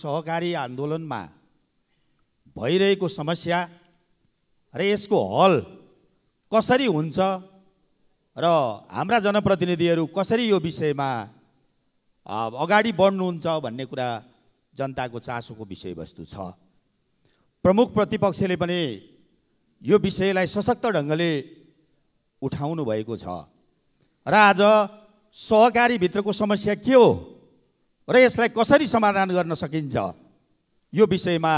सहकारी आन्दोलनमा भइरहेको समस्या र यसको हल कसरी हुन्छ र हाम्रा जनप्रतिनिधिहरू कसरी यो विषयमा अगाडि बढ्नुहुन्छ भन्ने कुरा जनताको चासोको विषयवस्तु छ प्रमुख प्रतिपक्षले पनि यो विषयलाई सशक्त ढङ्गले उठाउनु भएको छ र आज सहकारीभित्रको समस्या के हो र यसलाई कसरी समाधान गर्न सकिन्छ यो विषयमा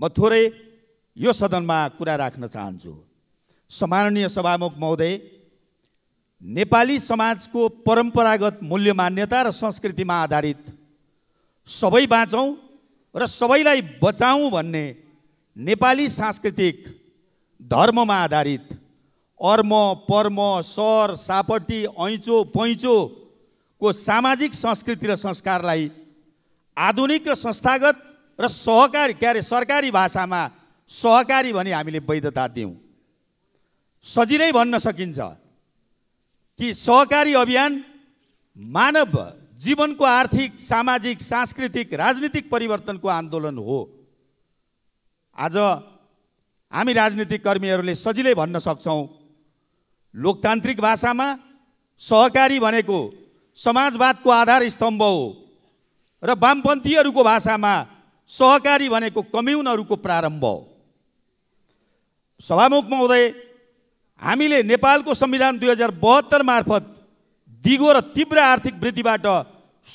म थोरै यो सदनमा कुरा राख्न चाहन्छु सम्माननीय सभामुख महोदय नेपाली समाजको परम्परागत मूल्य मान्यता र संस्कृतिमा आधारित सबै बाँचौँ र सबैलाई बचाउँ भन्ने नेपाली सांस्कृतिक धर्ममा आधारित अर्म पर्म सर सापटी ऐँचो पैँचो को सामाजिक संस्कृति र संस्कारलाई आधुनिक र संस्थागत र सहकारी के अरे सरकारी भाषामा सहकारी भने हामीले वैधता दियौँ सजिलै भन्न सकिन्छ कि सहकारी अभियान मानव जीवनको आर्थिक सामाजिक सांस्कृतिक राजनीतिक परिवर्तनको आन्दोलन हो आज हामी राजनीतिक कर्मीहरूले सजिलै भन्न सक्छौँ लोकतान्त्रिक भाषामा सहकारी भनेको समाजवादको आधार स्तम्भ हो र वामपन्थीहरूको भाषामा सहकारी भनेको कम्युनहरूको प्रारम्भ हो सभामुख महोदय हामीले नेपालको संविधान दुई हजार बहत्तर मार्फत दिगो र तीव्र आर्थिक वृद्धिबाट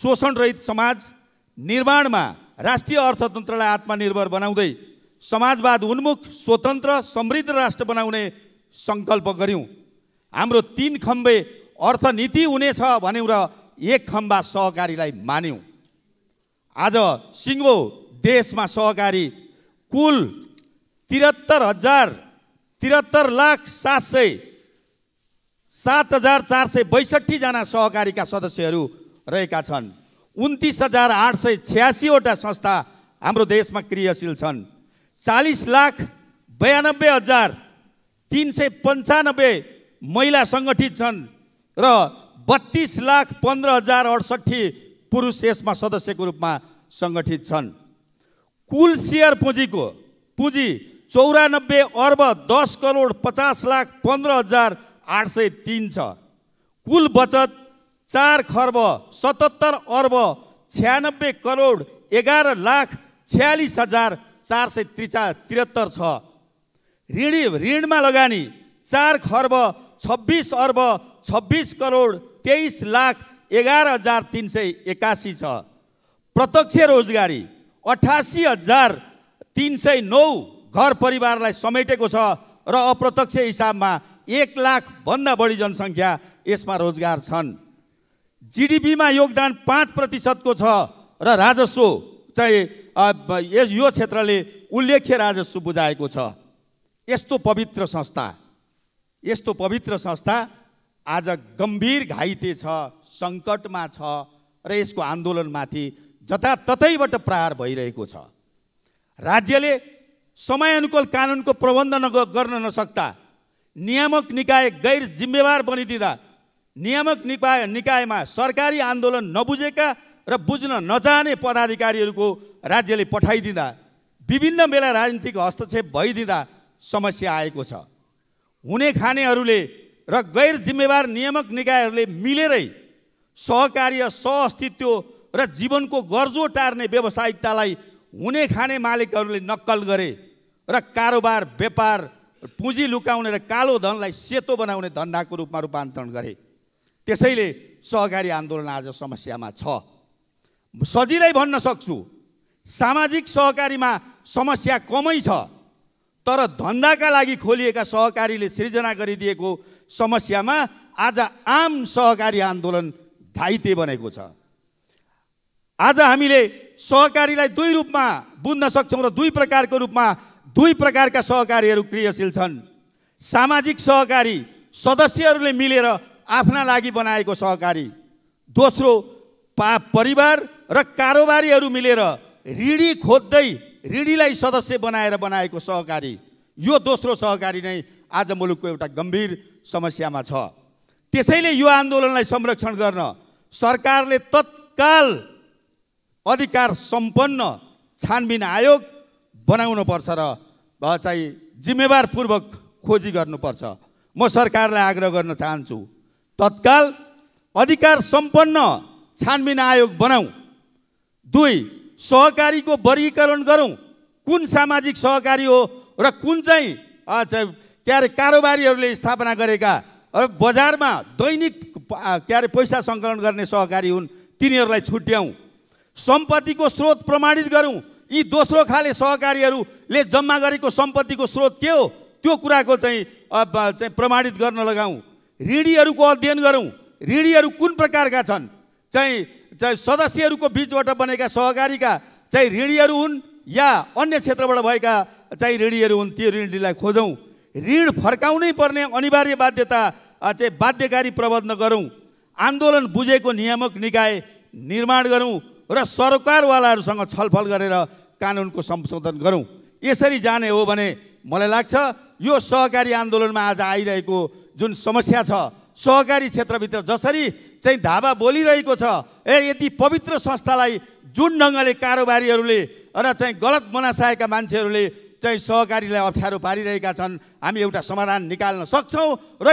शोषणरहित समाज निर्माणमा राष्ट्रिय अर्थतन्त्रलाई आत्मनिर्भर बनाउँदै समाजवाद उन्मुख स्वतन्त्र समृद्ध राष्ट्र बनाउने सङ्कल्प गऱ्यौँ हाम्रो तिन खम्बे अर्थनीति हुनेछ भन्यौँ र एक खम्बा सहकारीलाई मान्यौँ आज सिङ्गो देशमा सहकारी कुल त्रिहत्तर हजार त्रिहत्तर लाख सात सय सात हजार चार सय बैसठीजना सहकारीका सदस्यहरू रहेका छन् उन्तिस हजार आठ सय छ्यासीवटा संस्था हाम्रो देशमा क्रियाशील छन् चालिस लाख बयानब्बे हजार तिन सय पन्चानब्बे महिला सङ्गठित छन् र बत्तिस लाख पन्ध्र हजार अडसट्ठी पुरुष यसमा सदस्यको रूपमा सङ्गठित छन् कुल सेयर पुँजीको पुँजी चौरानब्बे अर्ब दस करोड पचास लाख पन्ध्र हजार आठ सय तिन छ कुल बचत चार खर्ब सतहत्तर अर्ब छ्यानब्बे करोड एघार लाख छ्यालिस हजार चार सय त्रिचा त्रिहत्तर छ ऋणी ऋणमा लगानी चार खर्ब छब्बिस अर्ब छब्बिस करोड तेइस लाख एघार हजार तिन सय एकासी छ प्रत्यक्ष रोजगारी अठासी हजार तिन सय नौ घर परिवारलाई समेटेको छ र अप्रत्यक्ष हिसाबमा एक लाखभन्दा बढी जनसङ्ख्या यसमा रोजगार छन् जिडिपीमा योगदान पाँच प्रतिशतको छ र राजस्व चाहिँ यो क्षेत्रले उल्लेख्य राजस्व बुझाएको छ यस्तो पवित्र संस्था यस्तो पवित्र संस्था आज गम्भीर घाइते छ सङ्कटमा छ र यसको आन्दोलनमाथि जताततैबाट प्रहार भइरहेको छ राज्यले समयअनुकूल कानुनको प्रबन्ध नग गर्न नसक्दा नियामक निकाय गैर जिम्मेवार बनिदिँदा नियामक निकाय निकायमा सरकारी आन्दोलन नबुझेका र बुझ्न नचाहने पदाधिकारीहरूको राज्यले पठाइदिँदा विभिन्न बेला राजनीतिक हस्तक्षेप भइदिँदा समस्या आएको छ हुने खानेहरूले र गैर जिम्मेवार नियामक निकायहरूले मिलेरै सहकार्य सहअस्तित्व र जीवनको गर्जो टार्ने व्यावसायिकतालाई हुने खाने मालिकहरूले नक्कल गरे र कारोबार व्यापार पुँजी लुकाउने र कालो धनलाई सेतो बनाउने धन्दाको रूपमा रूपान्तरण गरे त्यसैले सहकारी आन्दोलन आज समस्यामा छ सजिलै भन्न सक्छु सामाजिक सहकारीमा समस्या कमै छ तर धन्दाका लागि खोलिएका सहकारीले सृजना गरिदिएको समस्यामा आज आम सहकारी आन्दोलन घाइते बनेको छ आज हामीले सहकारीलाई दुई रूपमा बुझ्न सक्छौँ र दुई प्रकारको रूपमा दुई प्रकारका सहकारीहरू क्रियाशील छन् सामाजिक सहकारी सदस्यहरूले मिलेर आफ्ना लागि बनाएको सहकारी दोस्रो पा परिवार र कारोबारीहरू मिलेर ऋणी खोज्दै ऋणीलाई सदस्य बनाएर बनाएको सहकारी यो दोस्रो सहकारी नै आज मुलुकको एउटा गम्भीर समस्यामा छ त्यसैले यो आन्दोलनलाई संरक्षण गर्न सरकारले तत्काल अधिकार सम्पन्न छानबिन आयोग बनाउनु पर्छ र चाहिँ जिम्मेवारपूर्वक खोजी गर्नुपर्छ म सरकारलाई आग्रह गर्न चाहन्छु तत्काल अधिकार सम्पन्न छानबिन आयोग बनाऊ दुई सहकारीको वर्गीकरण गरौँ कुन सामाजिक सहकारी हो र कुन चाहिँ के अरे कारोबारीहरूले स्थापना गरेका र बजारमा दैनिक के अरे पैसा सङ्कलन गर्ने सहकारी हुन् तिनीहरूलाई छुट्याउँ सम्पत्तिको स्रोत प्रमाणित गरौँ यी दोस्रो खाले सहकारीहरूले जम्मा गरेको सम्पत्तिको स्रोत के हो त्यो कुराको चाहिँ चाहिँ प्रमाणित गर्न लगाउँ ऋणीहरूको अध्ययन गरौँ ऋणीहरू कुन प्रकारका छन् चाहिँ चाहिँ सदस्यहरूको बिचबाट बनेका सहकारीका चाहिँ ऋणीहरू हुन् या अन्य क्षेत्रबाट भएका चाहिँ ऋणीहरू हुन् त्यो ऋणीलाई खोजौँ ऋण फर्काउनै पर्ने अनिवार्य बाध्यता चाहिँ बाध्यकारी प्रबन्ध गरौँ आन्दोलन बुझेको नियामक निकाय निर्माण गरौँ र सरकारवालाहरूसँग छलफल गरेर कानुनको संशोधन गरौँ यसरी जाने हो भने मलाई लाग्छ यो सहकारी आन्दोलनमा आज आइरहेको जुन समस्या छ सहकारी क्षेत्रभित्र जसरी चाहिँ धाबा बोलिरहेको छ ए यति पवित्र संस्थालाई जुन ढङ्गले कारोबारीहरूले र चाहिँ गलत मनासाएका मान्छेहरूले चाहिँ सहकारीलाई अप्ठ्यारो पारिरहेका छन् हामी एउटा समाधान निकाल्न सक्छौँ र